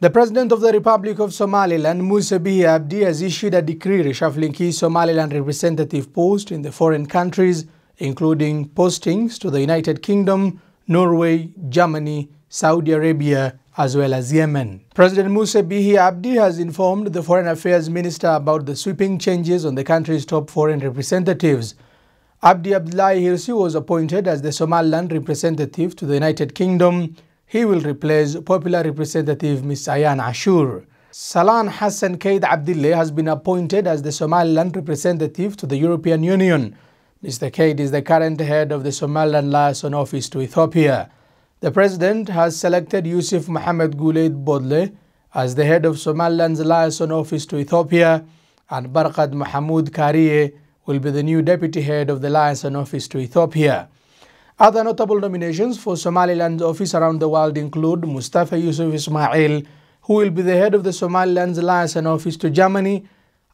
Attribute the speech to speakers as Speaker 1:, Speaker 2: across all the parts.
Speaker 1: The President of the Republic of Somaliland, Musa Bihi Abdi, has issued a decree reshuffling key Somaliland representative posts in the foreign countries, including postings to the United Kingdom, Norway, Germany, Saudi Arabia, as well as Yemen. President Musa Bihi Abdi has informed the Foreign Affairs Minister about the sweeping changes on the country's top foreign representatives. Abdi Abdullahi Hirsi was appointed as the Somaliland representative to the United Kingdom, he will replace popular representative Ms. Ayan Ashur. Salan Hassan Kaid Abdille has been appointed as the Somaliland representative to the European Union. Mr. Kaid is the current head of the Somaliland Liaison Office to Ethiopia. The president has selected Yusuf Mohamed Guleid Bodle as the head of Somaliland's Liaison Office to Ethiopia, and Barkat Mahmoud Kariye will be the new deputy head of the Liaison Office to Ethiopia. Other notable nominations for Somaliland's office around the world include Mustafa Yusuf Ismail, who will be the head of the Somaliland's liaison office to Germany,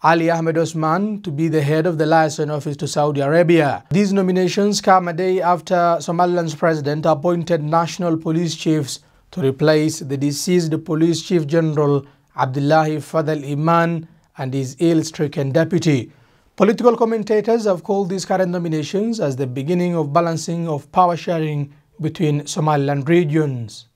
Speaker 1: Ali Ahmed Osman to be the head of the liaison office to Saudi Arabia. These nominations come a day after Somaliland's president appointed national police chiefs to replace the deceased police chief general Abdullahi Fadl Iman and his ill-stricken deputy. Political commentators have called these current nominations as the beginning of balancing of power sharing between Somaliland regions.